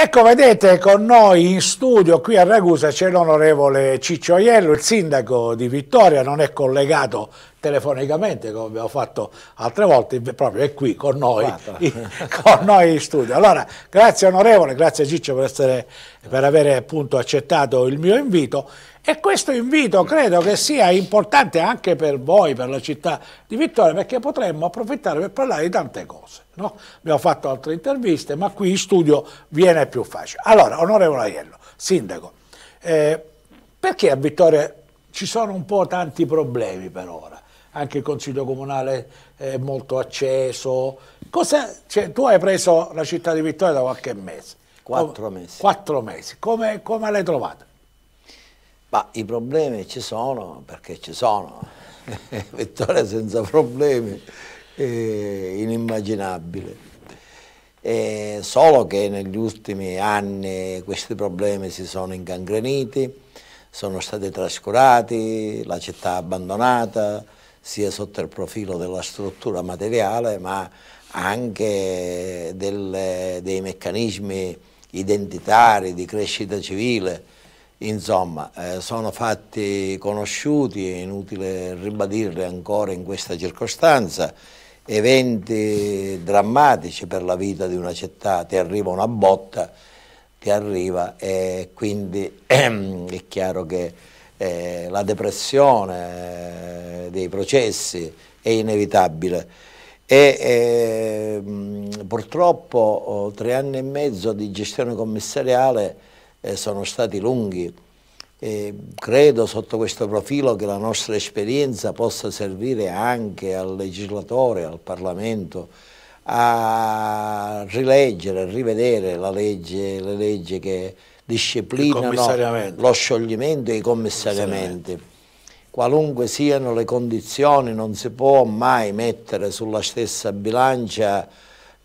Ecco, vedete, con noi in studio qui a Ragusa c'è l'onorevole Ciccio Ciccioiello, il sindaco di Vittoria, non è collegato telefonicamente come abbiamo fatto altre volte, proprio è qui con noi, in, con noi in studio. Allora, grazie onorevole, grazie Ciccio per, essere, per aver appunto accettato il mio invito e questo invito credo che sia importante anche per voi, per la città di Vittoria, perché potremmo approfittare per parlare di tante cose. No? Abbiamo fatto altre interviste, ma qui in studio viene più facile. Allora, onorevole Aiello, sindaco, eh, perché a Vittoria ci sono un po' tanti problemi per ora? Anche il Consiglio Comunale è molto acceso. Cosa, cioè, tu hai preso la città di Vittoria da qualche mese. Quattro mesi. Quattro mesi. Come, come l'hai trovata? Ma i problemi ci sono perché ci sono. Vittoria senza problemi è inimmaginabile. E solo che negli ultimi anni questi problemi si sono ingangreniti, sono stati trascurati, la città abbandonata, sia sotto il profilo della struttura materiale, ma anche del, dei meccanismi identitari di crescita civile Insomma, eh, sono fatti conosciuti, è inutile ribadirli ancora in questa circostanza, eventi drammatici per la vita di una città, ti arriva una botta, ti arriva e quindi ehm, è chiaro che eh, la depressione eh, dei processi è inevitabile. E, ehm, purtroppo tre anni e mezzo di gestione commissariale eh, sono stati lunghi. E credo sotto questo profilo che la nostra esperienza possa servire anche al legislatore, al Parlamento, a rileggere, a rivedere legge, le leggi che disciplinano lo scioglimento e i commissariamenti. Qualunque siano le condizioni non si può mai mettere sulla stessa bilancia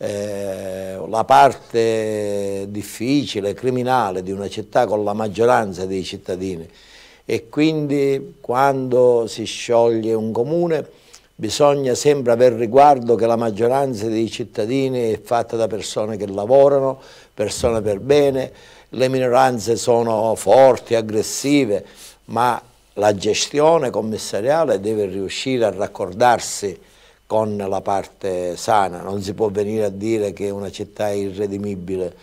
eh, la parte difficile, criminale di una città con la maggioranza dei cittadini e quindi quando si scioglie un comune bisogna sempre aver riguardo che la maggioranza dei cittadini è fatta da persone che lavorano, persone per bene, le minoranze sono forti, aggressive, ma la gestione commissariale deve riuscire a raccordarsi con la parte sana, non si può venire a dire che una città è irredimibile,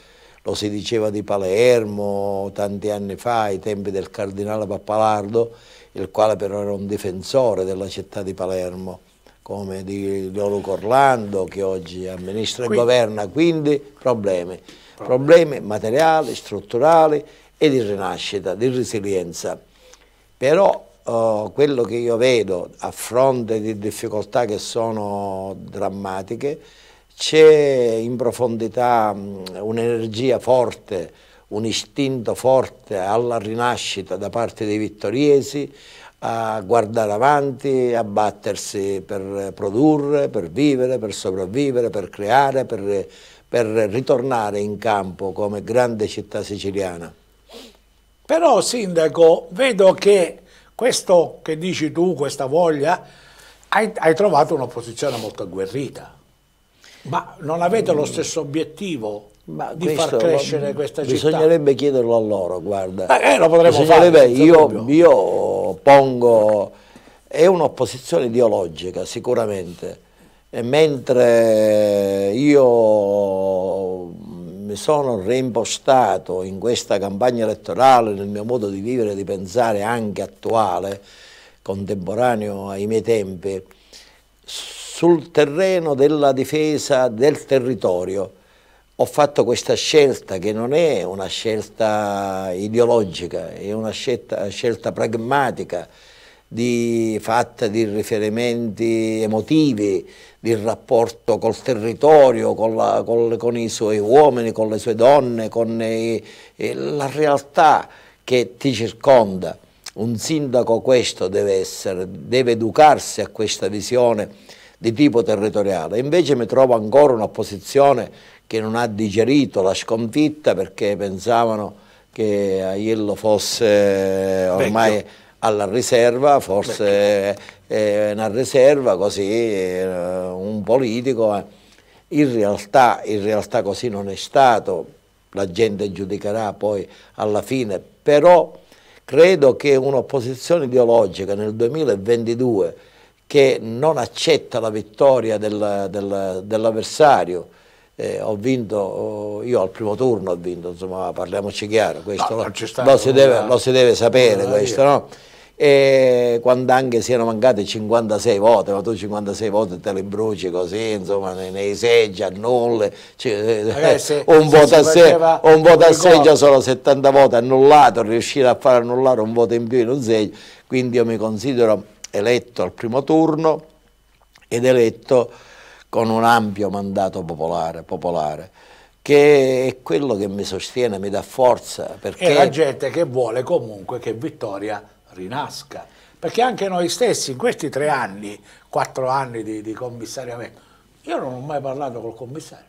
lo si diceva di Palermo tanti anni fa, ai tempi del cardinale Pappalardo, il quale però era un difensore della città di Palermo, come di Lolo Corlando che oggi amministra e Quindi, governa, Quindi problemi, problemi materiali, strutturali e di rinascita, di resilienza. Però uh, quello che io vedo a fronte di difficoltà che sono drammatiche, c'è in profondità un'energia forte, un istinto forte alla rinascita da parte dei vittoriesi, a guardare avanti, a battersi per produrre, per vivere, per sopravvivere, per creare, per, per ritornare in campo come grande città siciliana. Però, Sindaco, vedo che questo che dici tu, questa voglia, hai, hai trovato un'opposizione molto agguerrita. Ma non avete lo stesso obiettivo ma di far crescere lo, questa città? Bisognerebbe chiederlo a loro, guarda. Eh, eh lo potremmo fare. Io, io pongo... È un'opposizione ideologica, sicuramente. E mentre io mi sono reimpostato in questa campagna elettorale, nel mio modo di vivere e di pensare anche attuale, contemporaneo ai miei tempi, sul terreno della difesa del territorio. Ho fatto questa scelta che non è una scelta ideologica, è una scelta, scelta pragmatica, di, fatta di riferimenti emotivi, di rapporto col territorio, con, la, con, con, i suoi uomini, con le sue donne, con i, la realtà che ti circonda. Un sindaco questo deve essere, deve educarsi a questa visione di tipo territoriale. Invece mi trovo ancora una posizione che non ha digerito la sconfitta perché pensavano che Aiello fosse ormai... Vecchio alla riserva, forse eh, una riserva così, eh, un politico. Eh. In, realtà, in realtà così non è stato, la gente giudicherà poi alla fine, però credo che un'opposizione ideologica nel 2022 che non accetta la vittoria del, del, dell'avversario, eh, ho vinto, oh, io al primo turno ho vinto, insomma parliamoci chiaro, questo no, lo, lo, si deve, lo, si deve, sapere, eh, questo, no? e quando anche siano mancate 56 voti, ma tu 56 voti te le bruci così, insomma, nei, nei seggi, annulle, cioè, Ragazzi, eh, un, voto a se, voto a seggio solo 70 voti annullato, riuscire a far annullare un voto in più in un seggio, quindi io mi considero eletto al primo turno ed eletto con un ampio mandato popolare, popolare che è quello che mi sostiene, mi dà forza. Perché... È la gente che vuole comunque che Vittoria rinasca. Perché anche noi stessi in questi tre anni, quattro anni di, di commissariamento, io non ho mai parlato col commissario,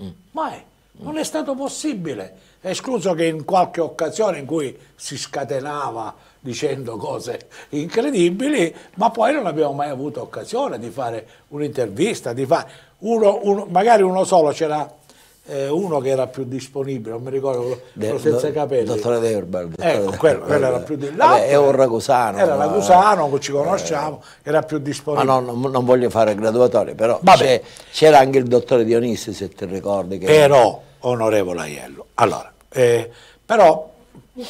mm. mai, mm. non è stato possibile, escluso che in qualche occasione in cui si scatenava dicendo cose incredibili, ma poi non abbiamo mai avuto occasione di fare un'intervista, di fare uno, uno, magari uno solo c'era eh, uno che era più disponibile, non mi ricordo, quello senza do, capelli. Dottore Derber. Ecco, dottore ecco, quello, quello era più di là. È un ragusano. Era ma... ragusano, ci eh. conosciamo, eh, era più disponibile. Ma no, non, non voglio fare graduatorie, però c'era anche il dottore Dionisi, se ti ricordi. Che... Però, onorevole Aiello, allora, eh, però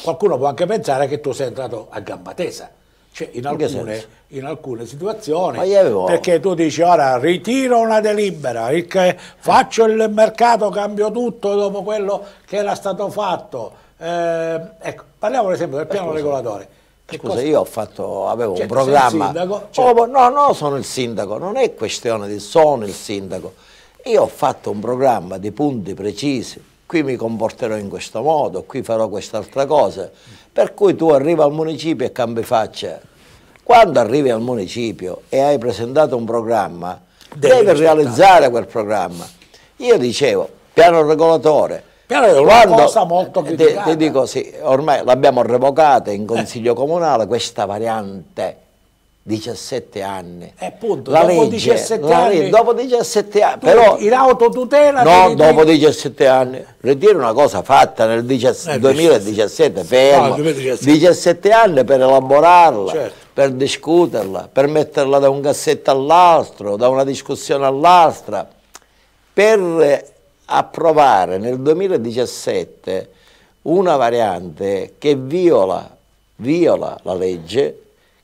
qualcuno può anche pensare che tu sei entrato a gamba tesa. Cioè, in, in alcune in alcune situazioni perché tu dici ora ritiro una delibera faccio il mercato cambio tutto dopo quello che era stato fatto eh, ecco parliamo per esempio del piano Scusa. regolatore che Scusa, cosa? io ho fatto, avevo certo, un programma. Sindaco, oh, certo. oh, no, no, sono il sindaco, non è questione di sono il sindaco. Io ho fatto un programma di punti precisi, qui mi comporterò in questo modo, qui farò quest'altra cosa. Per cui tu arrivi al municipio e cambi faccia quando arrivi al municipio e hai presentato un programma, devi, realizzare quel programma. Io dicevo, piano regolatore, piano è Quando, cosa molto criticata. Ti, dico sì, ormai l'abbiamo revocata in consiglio eh. comunale questa variante 17 anni. E eh, appunto, la dopo legge, 17 la anni. Dopo 17 anni, tu, però in autotutela No, dopo 17 anni. Ritiro una cosa fatta nel 17, eh, 2017, fermo. No, 2017. 17 anni per elaborarla. Certo per discuterla, per metterla da un cassetto all'altro, da una discussione all'altra, per approvare nel 2017 una variante che viola, viola la legge,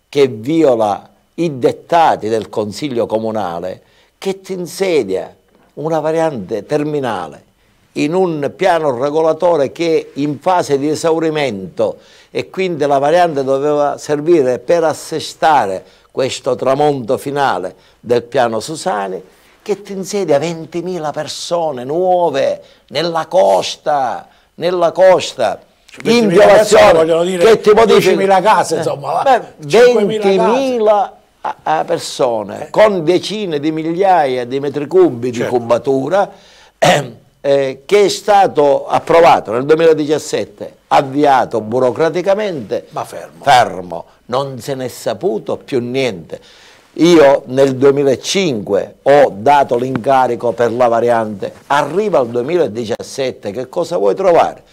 che viola i dettati del Consiglio Comunale, che ti insedia una variante terminale in un piano regolatore che è in fase di esaurimento e quindi la variante doveva servire per assestare questo tramonto finale del piano Susani che ti insedia 20.000 persone nuove nella costa, nella costa cioè, in violazione che ti modifica 10.000 case insomma 20.000 persone eh. con decine di migliaia di metri cubi certo. di cubatura eh, eh, che è stato approvato nel 2017 avviato burocraticamente, ma fermo. fermo, non se n'è saputo più niente. Io nel 2005 ho dato l'incarico per la variante, arriva il 2017, che cosa vuoi trovare?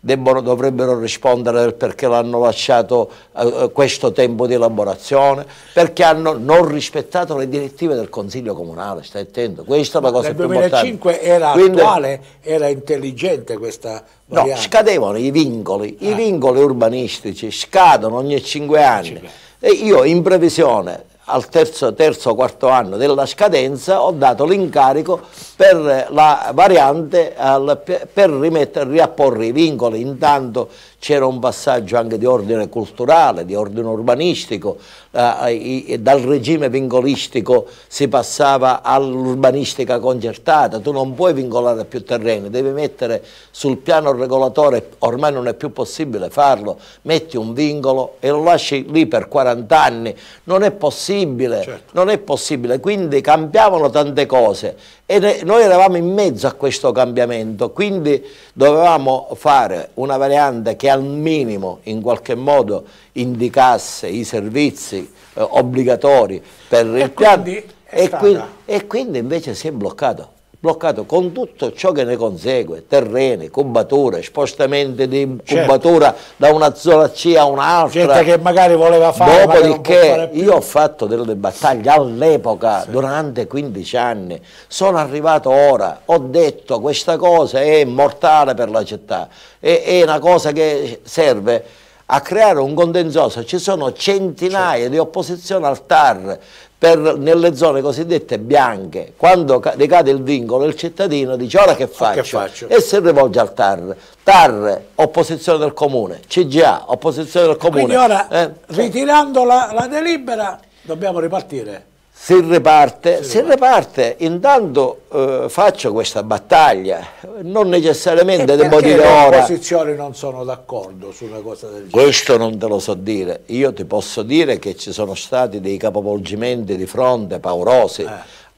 debbono, dovrebbero rispondere perché l'hanno lasciato eh, eh, questo tempo di elaborazione, perché hanno non rispettato le direttive del Consiglio Comunale, stai attento, questa è la cosa Nel più importante. Nel 2005 era Quindi, attuale, era intelligente questa variante. No, scadevano i vincoli, ah. i vincoli urbanistici scadono ogni 5 anni. 5. E io in previsione al terzo, terzo, quarto anno della scadenza ho dato l'incarico per la variante al, per rimettere, riapporre i vincoli, intanto c'era un passaggio anche di ordine culturale, di ordine urbanistico, eh, dal regime vincolistico si passava all'urbanistica concertata, tu non puoi vincolare più terreni, devi mettere sul piano regolatore, ormai non è più possibile farlo, metti un vincolo e lo lasci lì per 40 anni, non è possibile, certo. non è possibile, quindi cambiavano tante cose e noi eravamo in mezzo a questo cambiamento, quindi dovevamo fare una variante che al minimo in qualche modo indicasse i servizi eh, obbligatori per il piano. Quindi e, qui, e quindi invece si è bloccato bloccato con tutto ciò che ne consegue, terreni, cubature, spostamenti di cubatura certo. da una zona C a un'altra. Gente che magari voleva fare. Dopodiché io ho fatto delle battaglie all'epoca, sì. durante 15 anni, sono arrivato ora, ho detto questa cosa è mortale per la città, è, è una cosa che serve a creare un contenzioso. Ci sono centinaia certo. di opposizioni al TAR, per, nelle zone cosiddette bianche, quando decade il vincolo il cittadino dice ora che oh, faccio? Che faccio? E si rivolge al TAR. TAR, opposizione del comune, CGA, opposizione del comune. Quindi ora, eh, ritirando la, la delibera, dobbiamo ripartire si riparte. Si riparte. intanto eh, faccia questa battaglia, non necessariamente devo dire ora. le opposizioni non sono d'accordo su una cosa del genere? Questo non te lo so dire, io ti posso dire che ci sono stati dei capovolgimenti di fronte paurosi eh.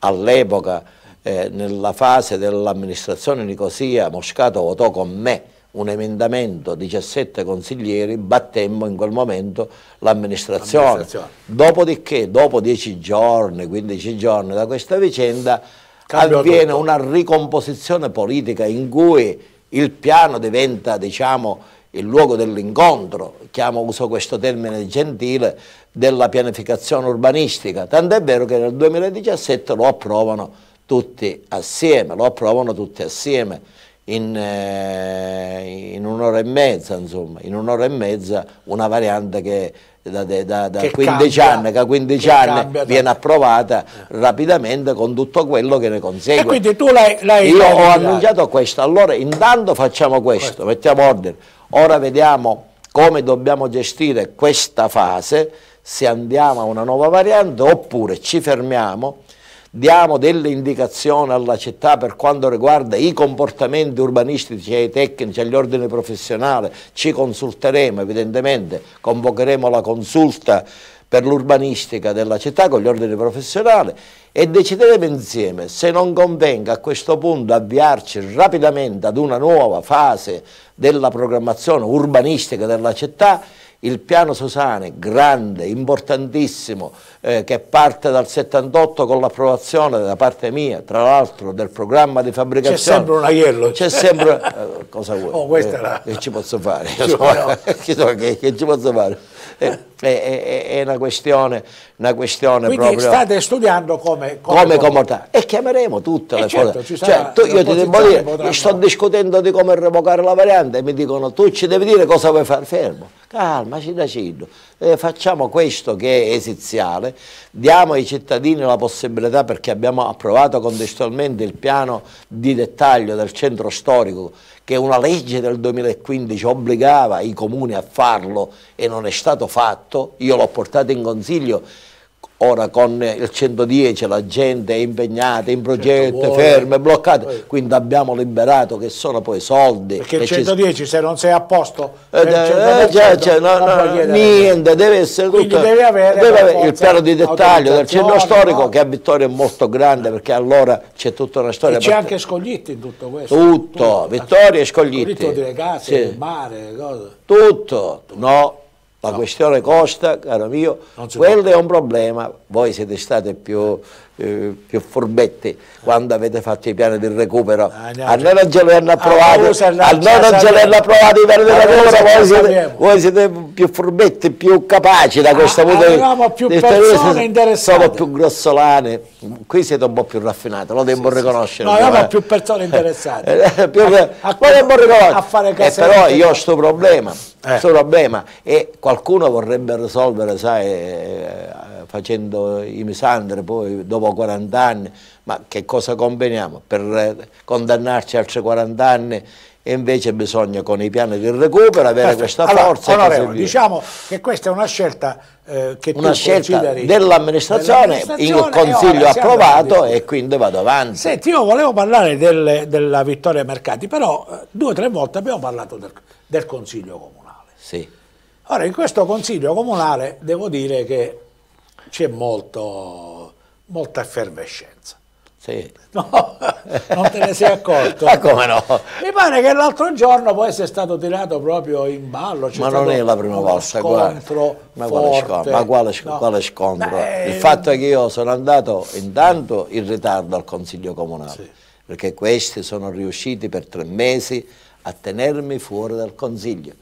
all'epoca eh, nella fase dell'amministrazione Nicosia Moscato votò con me un emendamento 17 consiglieri, battemmo in quel momento l'amministrazione. Dopodiché, dopo 10 giorni, 15 giorni da questa vicenda, Cambio avviene tutto. una ricomposizione politica in cui il piano diventa, diciamo, il luogo dell'incontro, chiamo uso questo termine gentile, della pianificazione urbanistica, tant'è vero che nel 2017 lo approvano tutti assieme, lo approvano tutti assieme in, eh, in un'ora e mezza, insomma, in un'ora e mezza una variante che da, da, da 15 cambia, anni, che 15 che anni cambia, viene approvata rapidamente con tutto quello che ne consegue. E quindi tu l'hai, l'hai Io ho annunciato questo, allora intanto facciamo questo, questo, mettiamo ordine. Ora vediamo come dobbiamo gestire questa fase, se andiamo a una nuova variante oppure ci fermiamo diamo delle indicazioni alla città per quanto riguarda i comportamenti urbanistici, ai tecnici, agli ordini professionali, ci consulteremo evidentemente, convocheremo la consulta per l'urbanistica della città con gli ordini professionali e decideremo insieme se non convenga a questo punto avviarci rapidamente ad una nuova fase della programmazione urbanistica della città il piano Sosane, grande, importantissimo, eh, che parte dal 78 con l'approvazione da parte mia, tra l'altro, del programma di fabbricazione. C'è sempre un aiello. C'è sempre... Eh, cosa vuoi? Oh, questa eh, era... Che ci posso fare? Cioè, no. che, che ci posso fare? Eh, è, è, è una questione, una questione Quindi proprio... state studiando come... Come, come comodare. E chiameremo tutte eh, le certo, Cioè, io ti devo dire, potranno... sto discutendo di come revocare la variante e mi dicono tu ci devi dire cosa vuoi fare, fermo. Calma, Cinacido, eh, facciamo questo che è esiziale, diamo ai cittadini la possibilità perché abbiamo approvato contestualmente il piano di dettaglio del centro storico che una legge del 2015 obbligava i comuni a farlo e non è stato fatto, io l'ho portato in consiglio Ora con il 110 la gente è impegnata in certo, progetti, certo ferme, bloccate, poi. quindi abbiamo liberato che sono poi soldi. Perché il 110 ci... se non sei a posto, eh, eh, niente, deve essere tutto. deve avere, deve avere il piano di dettaglio del centro storico no. che a Vittoria è molto grande perché allora c'è tutta una storia. E c'è anche Scoglitti in tutto questo. Tutto, tutto. Vittoria e Scoglitti. Scoglitti di ragazzi, sì. il mare, cose. Tutto, no? La no. questione costa, caro mio, quello è un problema. Voi siete stati più eh, più forbette quando avete fatto i piani di recupero ah, no, a cioè- noi non ce li hanno ah, approvati a noi cioè, non li hanno approvati i piani del recupero voi siete, più forbetti più capaci da ah, questo punto di vista più persone interessate siamo più grossolane qui siete un po' più raffinati lo devo sì, riconoscere sì. no abbiamo eh. più persone interessate eh, più, a, a, a, a fare cose eh, però io ho sto problema eh. questo problema e qualcuno vorrebbe risolvere sai facendo i misandri poi dopo 40 anni, ma che cosa conveniamo? Per eh, condannarci altri 40 anni e invece bisogna con i piani di recupero avere Perfetto. questa allora, forza. Allora, diciamo che questa è una scelta eh, che una scelta dell'amministrazione, dell il eh, Consiglio ha approvato e quindi vado avanti. Senti, io volevo parlare del, della vittoria Mercati, però eh, due o tre volte abbiamo parlato del, del Consiglio Comunale. Sì. Ora, in questo Consiglio Comunale devo dire che c'è molto, molta effervescenza. Sì. No, non te ne sei accorto. Ma ah, come no? Mi pare che l'altro giorno poi sei stato tirato proprio in ballo. ma non è la prima volta, scontro Ma, quale scontro? ma quale, no. quale scontro? Beh, eh, il fatto è che io sono andato intanto in ritardo al Consiglio Comunale, sì. perché questi sono riusciti per tre mesi a tenermi fuori dal Consiglio.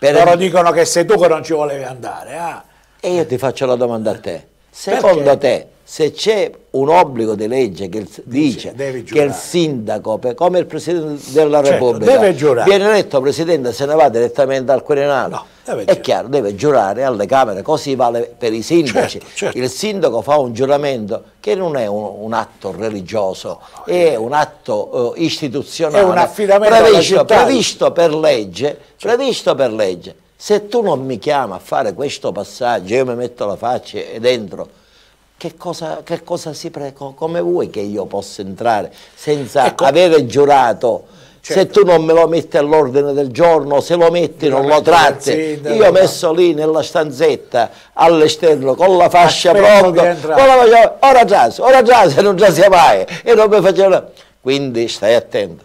Per Loro dicono che sei tu che non ci volevi andare. Eh? E io ti faccio la domanda a te. Secondo Perché? te, se c'è un obbligo di legge che dice, dice che il sindaco, come il Presidente della certo, Repubblica, viene eletto Presidente se ne va direttamente al Quirinale, no, è giurare. chiaro, deve giurare alle Camere, così vale per i sindaci. Certo, certo. Il sindaco fa un giuramento che non è un, un atto religioso, no, è eh. un atto uh, istituzionale, previsto, previsto, per legge, certo. previsto per legge se tu non mi chiami a fare questo passaggio, io mi metto la faccia e dentro, che cosa, che cosa si prego? Come vuoi che io possa entrare senza ecco. avere giurato? Certo. Se tu non me lo metti all'ordine del giorno, se lo metti non, non lo tratti. Io ho messo lì nella stanzetta all'esterno con la fascia pronta, facevo, ora trasi, ora trasi, non trasi mai e non mi faceva. Quindi stai attento.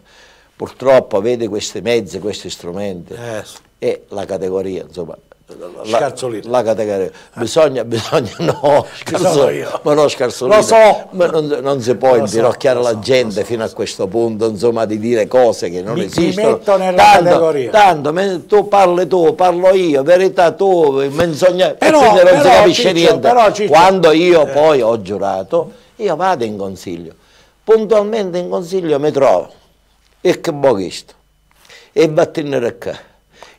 Purtroppo vedi questi mezzi, questi strumenti. Eh è la categoria, insomma, la, la, categoria. Eh. Bisogna, bisogna no, scarzolino, ma no, scarzolino. Lo so. Ma non, non si può inginocchiare so, la gente so, fino a questo punto, insomma, di dire cose che non mi, esistono. Mi metto nella tanto, categoria. Tanto, me, tu parli tu, parlo io, verità tu, menzogna, però, non però, si capisce Ciccio, niente. Però, Quando io eh. poi ho giurato, io vado in consiglio. Puntualmente in consiglio mi trovo, e che bochisto, e battinere qua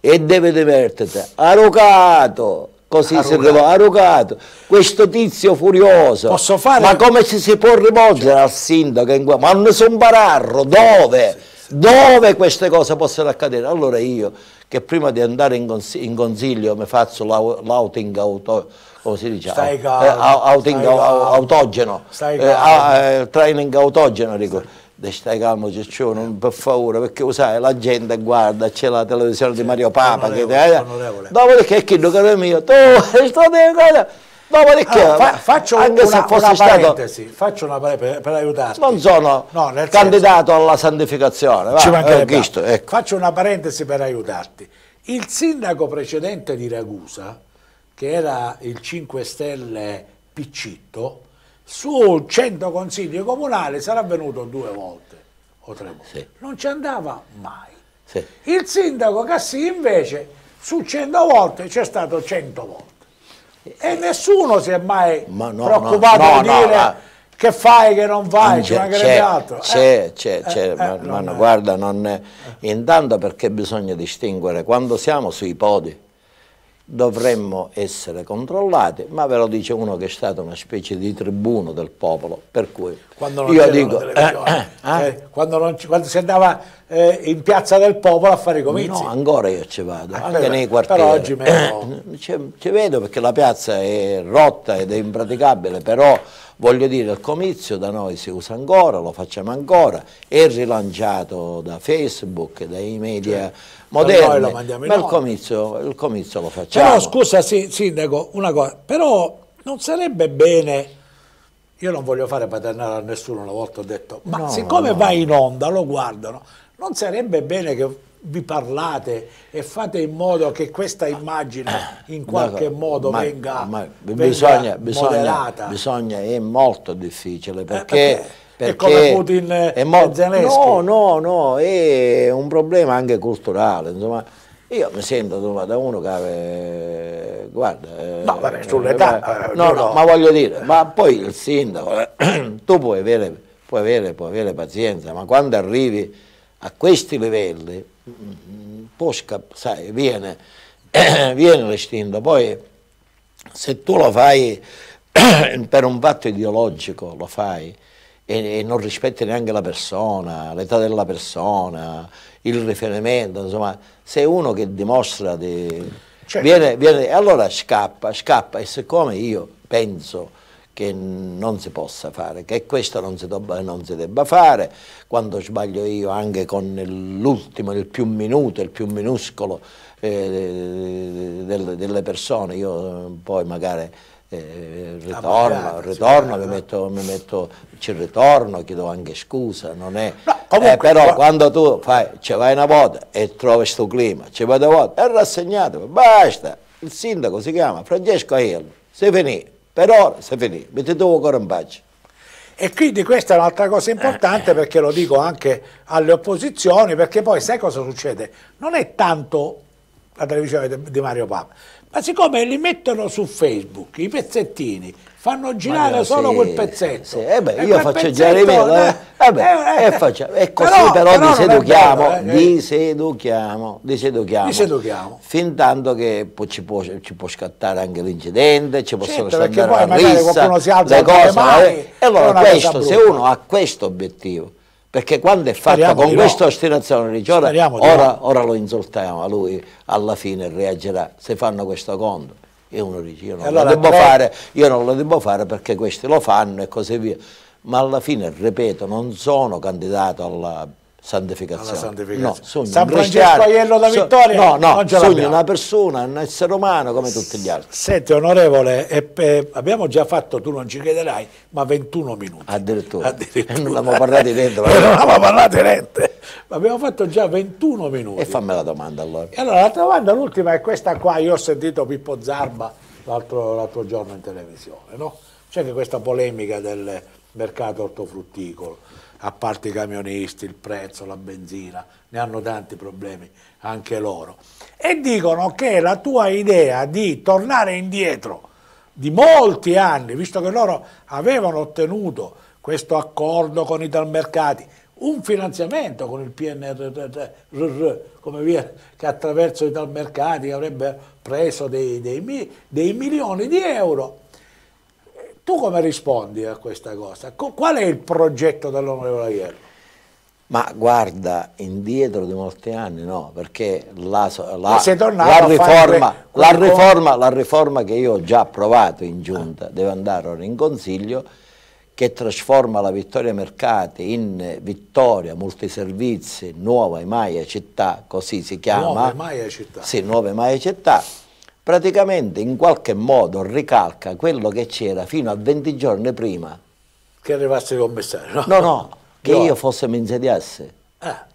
e deve divertirti. Arrogato! Così si rivolge, arrogato. Questo tizio furioso. Posso fare? Ma come ci si può rivolgere al sindaco? In... Ma non sono bararro, dove? Dove queste cose possono accadere? Allora io, che prima di andare in, cons in consiglio mi faccio l'outing auto, come si dice? Stai eh, calmo, eh, outing stai calmo, autogeno, stai eh, calmo. Eh, training autogeno, dico stai calmo Ciccione, per favore, perché sai, la gente guarda, c'è la televisione di Mario Papa, che, eh, dopodiché lo caro mio, tu, Dopodiché, allora, fa, faccio anche una, se fosse parentesi, stato, faccio una parentesi per, per aiutarti. Non sono no, candidato senso, alla santificazione. Va, ci eh, Visto, ecco. Faccio una parentesi per aiutarti. Il sindaco precedente di Ragusa, che era il 5 Stelle Piccitto, su 100 consigli comunali sarà venuto due volte o tre volte. Sì. Non ci andava mai. Sì. Il sindaco Cassì invece su 100 volte c'è stato 100 volte. E nessuno si è mai Ma no, preoccupato no, no, di dire ma... che fai, che non fai, ci mancherebbe altro. C'è, eh? c'è, eh, c'è, eh, ma, guarda, non è... intanto perché bisogna distinguere quando siamo sui podi dovremmo essere controllati, ma ve lo dice uno che è stato una specie di tribuno del popolo, per cui quando non io dico... Eh, eh, eh, eh? Quando, non, quando, si andava eh, in Piazza del Popolo a fare i comizi. No, ancora io ci vado, ah, anche nei quartieri. Però oggi meno. ci vedo perché la piazza è rotta ed è impraticabile, però voglio dire il comizio da noi si usa ancora, lo facciamo ancora, è rilanciato da Facebook, dai media cioè, moderni, ma il comizio, il comizio, lo facciamo. Però scusa sì, Sindaco, una cosa, però non sarebbe bene io non voglio fare paternare a nessuno, una volta ho detto, ma no, siccome no. va in onda, lo guardano, non sarebbe bene che vi parlate e fate in modo che questa immagine eh, in qualche modo ma, venga, ma bisogna, venga bisogna, bisogna, è molto difficile perché... Eh, perché perché è come Putin è e Zelensky. No, no, no, è un problema anche culturale, insomma, io mi sento da uno che eh, guarda... Eh, no, vabbè, sull'età... Eh, eh, no, no, ma voglio dire, ma poi il sindaco, tu puoi avere, puoi avere, puoi avere pazienza, ma quando arrivi a questi livelli, mm, poi sai, viene, viene l'istinto, poi se tu lo fai per un fatto ideologico, lo fai, e, e non rispetti neanche la persona, l'età della persona, il riferimento, insomma, sei uno che dimostra di... Certo. Viene, viene, allora scappa, scappa e siccome io penso che non si possa fare, che questo non si, debba, non si debba fare, quando sbaglio io anche con l'ultimo, il più minuto, il più minuscolo eh, delle, delle persone, io eh, poi magari eh, ritorno, ritorno mi, metto, mi metto, ci ritorno, chiedo anche scusa, non è... No, eh, comunque, eh, però no. quando tu fai, ci vai una volta e trovi questo clima, ci vai una volta, è rassegnato, basta, il sindaco si chiama Francesco Aiello, si finito, per ora si finì, mettete ancora in pace. E quindi questa è un'altra cosa importante eh. perché lo dico anche alle opposizioni, perché poi sai cosa succede? Non è tanto la televisione di Mario Papa, ma siccome li mettono su Facebook i pezzettini fanno girare eh, solo sì, quel pezzetto sì. eh beh, io faccio girare meno eh, eh. Eh beh, eh, faccia, è eh, così però, però, però li seduchiamo vero, li seduchiamo li seduchiamo, fin tanto che ci può, ci può scattare anche l'incidente ci possono certo, scattare la rissa le cose e allora questo, se uno ha questo obiettivo perché quando è fatta Speriamo con questa no. ostinazione religione, ora, no. ora, lo insultiamo, a lui alla fine reagirà se fanno questo conto. Io, non, io non, allora, lo fare, io non lo devo fare perché questi lo fanno e così via. Ma alla fine, ripeto, non sono candidato alla santificazione. santificazione. No, sogno San Francesco Aiello da Vittoria. So, no, no, sogno una persona, un essere umano come tutti gli altri. Senti onorevole, eh, eh, abbiamo già fatto, tu non ci chiederai, ma 21 minuti. Addirittura. Addirittura. Non abbiamo parlato dentro. non l'abbiamo parlato dentro. Ma abbiamo fatto già 21 minuti. E fammi la domanda allora. E allora la domanda, l'ultima è questa qua, io ho sentito Pippo Zarba l'altro giorno in televisione, no? C'è anche questa polemica del mercato ortofrutticolo a parte i camionisti, il prezzo, la benzina, ne hanno tanti problemi anche loro. E dicono che la tua idea di tornare indietro di molti anni, visto che loro avevano ottenuto questo accordo con i talmercati, un finanziamento con il PNRR, come via, che attraverso i talmercati avrebbe preso dei, dei, dei milioni di euro tu come rispondi a questa cosa? Qual è il progetto dell'onorevole Aiello? Ma guarda, indietro di molti anni no, perché la, la, la, riforma, riforma, la, riforma, che io ho già approvato in giunta ah. deve andare ora in consiglio che trasforma la Vittoria Mercati in Vittoria Multiservizi Nuova Emaia Città, così si chiama. Nuova Emaia Città. Sì, Nuova Emaia Città praticamente in qualche modo ricalca quello che c'era fino a 20 giorni prima. Che arrivasse il commissario? no? No, no, che no. io fosse mi insediasse. Ah.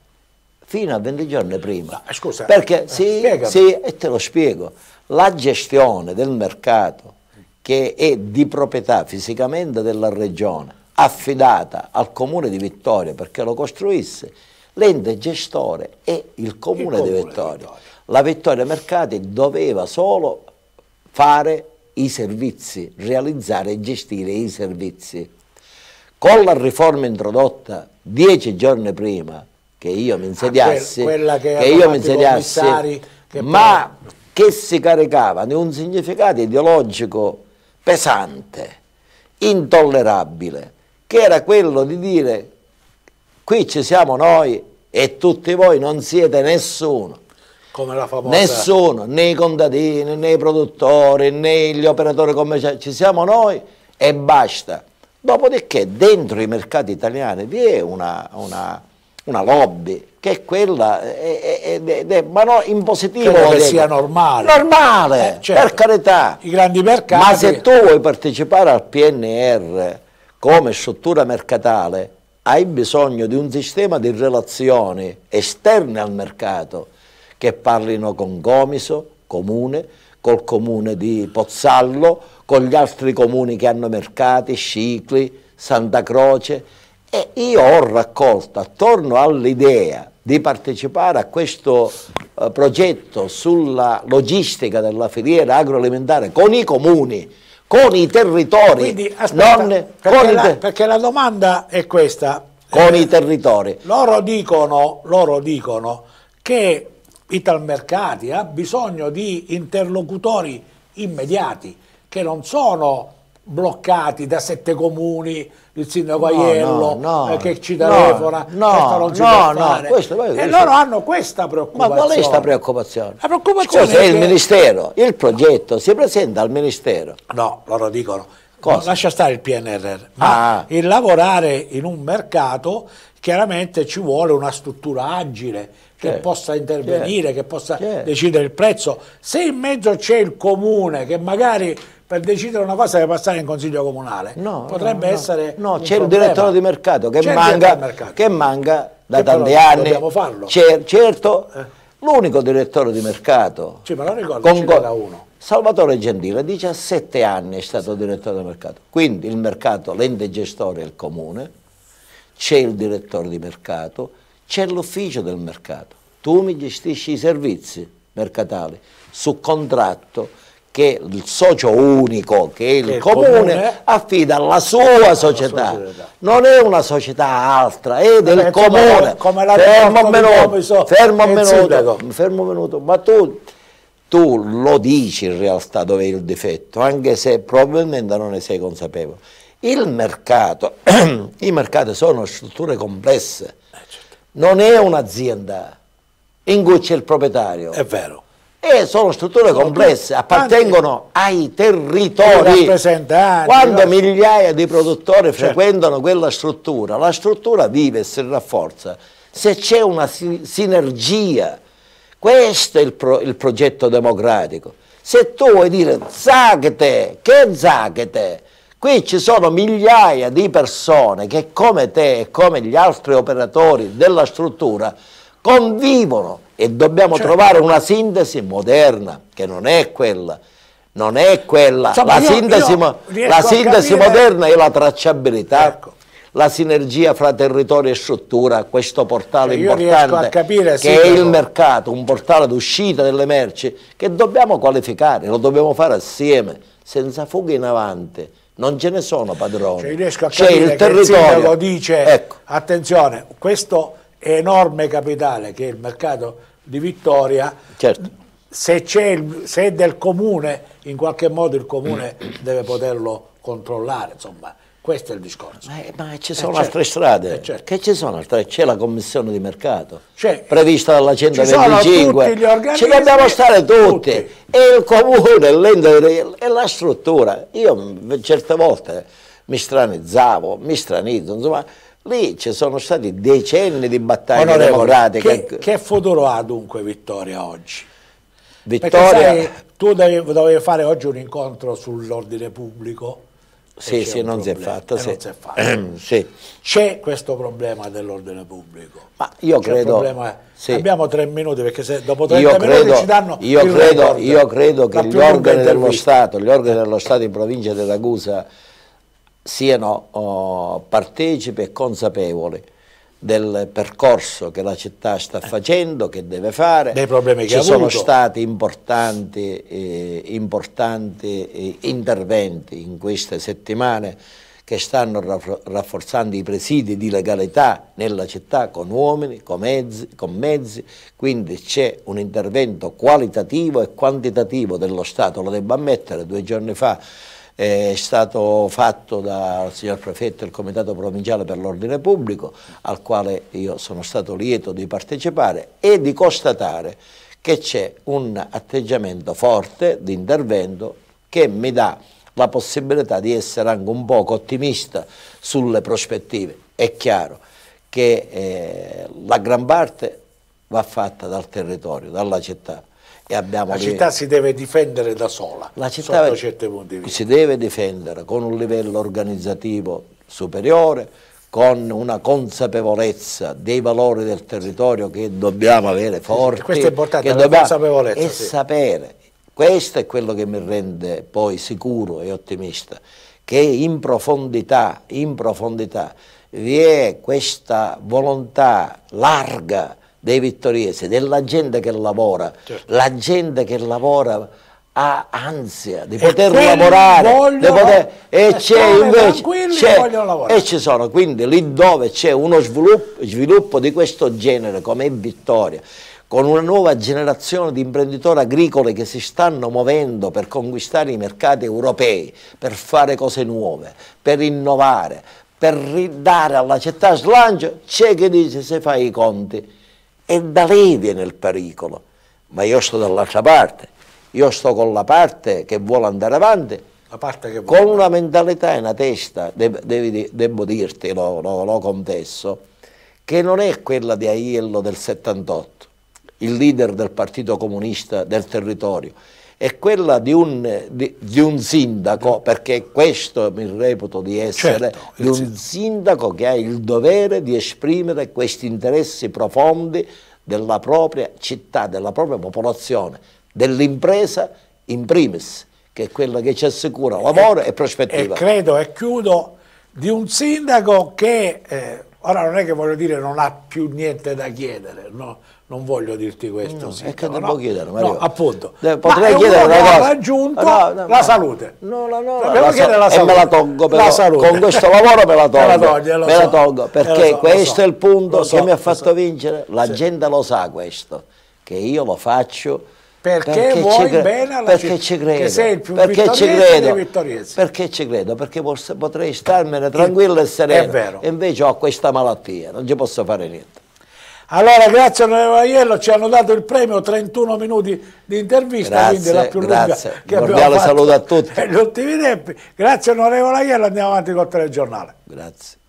Fino a 20 giorni prima. Ma, ah, scusa, perché eh, sì, sì, e te lo spiego, la gestione del mercato che è di proprietà fisicamente della regione, affidata al comune di Vittoria perché lo costruisse, l'ente gestore è il comune, il comune di Vittoria. Di Vittoria la Vittoria Mercati doveva solo fare i servizi, realizzare e gestire i servizi. Con la riforma introdotta dieci giorni prima che io mi ah, insediassi, quel, che, che io mi insediassi, che ma poi... che si caricava di un significato ideologico pesante, intollerabile, che era quello di dire qui ci siamo noi e tutti voi non siete nessuno. Come la famosa... Nessuno, né i contadini, né i produttori, né gli operatori commerciali, ci siamo noi e basta. Dopodiché dentro i mercati italiani vi è una, una, una lobby che è quella, è, è, è, ma no, in positivo. Credo che sia normale. Normale, eh, certo. per carità. I grandi mercati. Ma se tu vuoi partecipare al PNR come struttura mercatale, hai bisogno di un sistema di relazioni esterne al mercato che parlino con Gomiso, comune, col comune di Pozzallo, con gli altri comuni che hanno mercati, Scicli, Santa Croce e io ho raccolto attorno all'idea di partecipare a questo eh, progetto sulla logistica della filiera agroalimentare con i comuni, con i territori. Quindi, aspetta, non, perché, la, perché la domanda è questa. Con eh, i territori. Loro dicono, loro dicono che i talmercati, ha bisogno di interlocutori immediati che non sono bloccati da sette comuni il sindaco no, Aiello no, eh, no, che ci telefona no, no, no, questo, questo, e loro hanno questa preoccupazione ma qual è questa preoccupazione? la preoccupazione cioè, Scusa, è, il che... ministero il progetto si presenta al ministero no, loro dicono Cosa? lascia stare il PNRR ma ah. il lavorare in un mercato chiaramente ci vuole una struttura agile Certo, certo, che possa intervenire, certo. che possa decidere il prezzo. Se in mezzo c'è il comune che magari per decidere una cosa deve passare in consiglio comunale. No, Potrebbe no, essere. No, c'è il direttore di mercato che, manca, mercato. che manca, da tanti anni. Farlo. certo, eh. l'unico direttore di mercato. Sì, me lo ricordo, da uno. Salvatore Gentile, 17 anni è stato direttore di mercato. Quindi il mercato, l'ente gestore è il comune, c'è il direttore di mercato, c'è l'ufficio del mercato, tu mi gestisci i servizi mercatali su contratto che il socio unico, che, che il comune, affida alla sua società. società. Non è una società altra, è del Vabbè, comune. Come la fermo diciamo, minuto, so, fermo minuto, fermo minuto. Ma tu, tu lo dici in realtà dove è il difetto, anche se probabilmente non ne sei consapevole. Il mercato, i mercati sono strutture complesse non è un'azienda in cui c'è il proprietario. È vero. E sono strutture sono complesse, appartengono ai territori. Quando migliaia di produttori certo. frequentano quella struttura, la struttura vive e si rafforza. Se c'è una sinergia, questo è il, pro il, progetto democratico. Se tu vuoi dire zagate, che zagate? Qui ci sono migliaia di persone che come te e come gli altri operatori della struttura convivono e dobbiamo certo. trovare una sintesi moderna che non è quella. Non è quella. Insomma, la, io, sintesi, io la sintesi capire... moderna è la tracciabilità. Ecco la sinergia fra territorio e struttura, questo portale cioè importante capire, che sì, è però... il mercato, un portale d'uscita delle merci che dobbiamo qualificare, lo dobbiamo fare assieme, senza fughe in avanti, non ce ne sono padroni. Cioè, riesco a capire C'è il territorio. il il dice, ecco. attenzione, questo enorme capitale che è il mercato di Vittoria, certo. se, il, se, è del comune, in qualche modo il comune deve poterlo controllare, insomma, questo è il discorso. Ma, ma ci eh, sono eh, altre certo. strade. Eh, certo. Che ci sono altre? C'è la commissione di mercato c'è, prevista dalla 125. Ci, dobbiamo stare tutti. tutti. E il comune, l'ente e la struttura. Io mm, certe volte mi stranizzavo, mi stranizzo, insomma. Lì ci sono stati decenni di battaglie Onorevole, democratiche. Che, che futuro ha dunque Vittoria oggi? Vittoria... sai, tu dovevi fare oggi un incontro sull'ordine pubblico sì, eh, sì, non si è fatto. Sì. Ehm, sì. C'è questo problema dell'ordine pubblico. Ma io credo... Sì. Abbiamo tre minuti perché se dopo tre minuti ci danno... Io credo, record, io credo che gli organi dello Stato, gli organi dello Stato in provincia di Ragusa siano oh, partecipi e consapevoli del percorso che la città sta eh. facendo, che deve fare. Dei problemi che Ci sono avuto. stati importanti, eh, importanti eh, interventi in queste settimane che stanno rafforzando i presidi di legalità nella città con uomini, con mezzi, con mezzi. quindi c'è un intervento qualitativo e quantitativo dello Stato, lo devo ammettere, due giorni fa è stato fatto dal signor prefetto e il comitato provinciale per l'ordine pubblico al quale io sono stato lieto di partecipare e di constatare che c'è un atteggiamento forte di intervento che mi dà la possibilità di essere anche un poco ottimista sulle prospettive. È chiaro che eh, la gran parte va fatta dal territorio, dalla città, la città si deve difendere da sola, la città sotto certi punti di vista. Si deve difendere con un livello organizzativo superiore, con una consapevolezza dei valori del territorio che dobbiamo avere forti. Questo è importante, che dobbiamo... consapevolezza. E sì. sapere, questo è quello che mi rende poi sicuro e ottimista, che in profondità, in profondità vi è questa volontà larga, dei vittoriesi, della gente che lavora, certo. la gente che lavora ha ansia di poter lavorare di poter, e c'è invece c'è, e ci sono quindi lì dove c'è uno sviluppo, sviluppo di questo genere come in Vittoria con una nuova generazione di imprenditori agricoli che si stanno muovendo per conquistare i mercati europei, per fare cose nuove, per innovare, per ridare alla città slancio, c'è chi dice se fai i conti e da lei viene il pericolo. Ma io sto dall'altra parte, io sto con la parte che vuole andare avanti, vuole. con una mentalità e una testa, de- devo dirti, lo, lo, lo contesso, che non è quella di Aiello del 78, il leader del Partito Comunista del territorio, è quella di un, di, di un, sindaco, perché questo mi reputo di essere, certo, di un sindaco. sindaco che ha il dovere di esprimere questi interessi profondi della propria città, della propria popolazione, dell'impresa in primis, che è quella che ci assicura lavoro e, e prospettiva. E credo, e chiudo, di un sindaco che, eh, ora non è che voglio dire non ha più niente da chiedere, no? non voglio dirti questo. Mm, no, sindaco, che devo no? chiedere, Mario. No, appunto. De potrei chiedere una cosa. raggiunto no, no, la salute. No, no, no. Devo la chiedere la salute. E me la tolgo, però, la salute. con questo lavoro me la tolgo. me la, toglie, eh, me so. la tolgo, eh, perché so, questo so. è il punto che mi ha fatto vincere. La sì. gente lo sa questo, che io lo faccio perché, perché vuoi ci bene alla perché ci credo, che sei il più perché ci credo, vittoriese. Perché ci credo, perché potrei starmene tranquillo e sereno. È vero. E invece ho questa malattia, non ci posso fare niente. Allora grazie onorevole Aiello, ci hanno dato il premio 31 minuti di intervista, grazie, quindi la più grazie. lunga che Un abbiamo fatto saluto a tutti. negli ultimi tempi. Grazie onorevole Aiello, andiamo avanti col telegiornale. Grazie.